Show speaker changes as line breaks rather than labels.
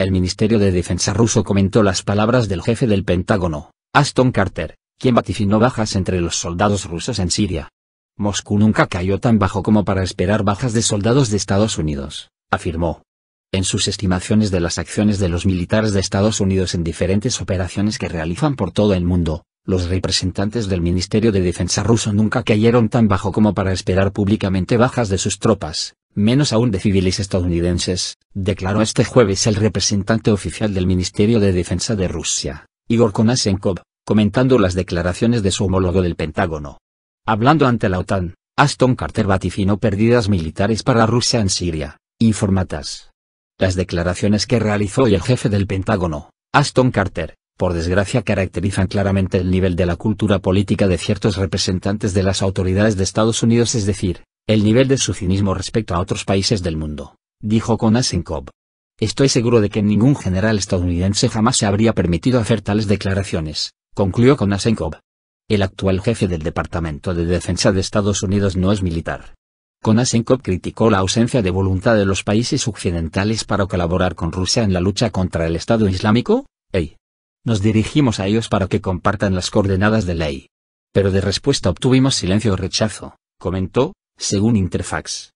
El Ministerio de Defensa ruso comentó las palabras del jefe del Pentágono, Aston Carter, quien vaticinó bajas entre los soldados rusos en Siria. Moscú nunca cayó tan bajo como para esperar bajas de soldados de Estados Unidos, afirmó. En sus estimaciones de las acciones de los militares de Estados Unidos en diferentes operaciones que realizan por todo el mundo, los representantes del Ministerio de Defensa ruso nunca cayeron tan bajo como para esperar públicamente bajas de sus tropas, menos aún de civiles estadounidenses, declaró este jueves el representante oficial del Ministerio de Defensa de Rusia, Igor Konashenkov, comentando las declaraciones de su homólogo del Pentágono. Hablando ante la OTAN, Aston Carter vaticinó pérdidas militares para Rusia en Siria, informatas. Las declaraciones que realizó hoy el jefe del Pentágono, Aston Carter, por desgracia caracterizan claramente el nivel de la cultura política de ciertos representantes de las autoridades de Estados Unidos, es decir, el nivel de su cinismo respecto a otros países del mundo, dijo Konasenkov. Estoy seguro de que ningún general estadounidense jamás se habría permitido hacer tales declaraciones, concluyó Konasenkov. El actual jefe del Departamento de Defensa de Estados Unidos no es militar. Konasenkov criticó la ausencia de voluntad de los países occidentales para colaborar con Rusia en la lucha contra el Estado Islámico, ey. Nos dirigimos a ellos para que compartan las coordenadas de ley. Pero de respuesta obtuvimos silencio o rechazo, comentó, según Interfax.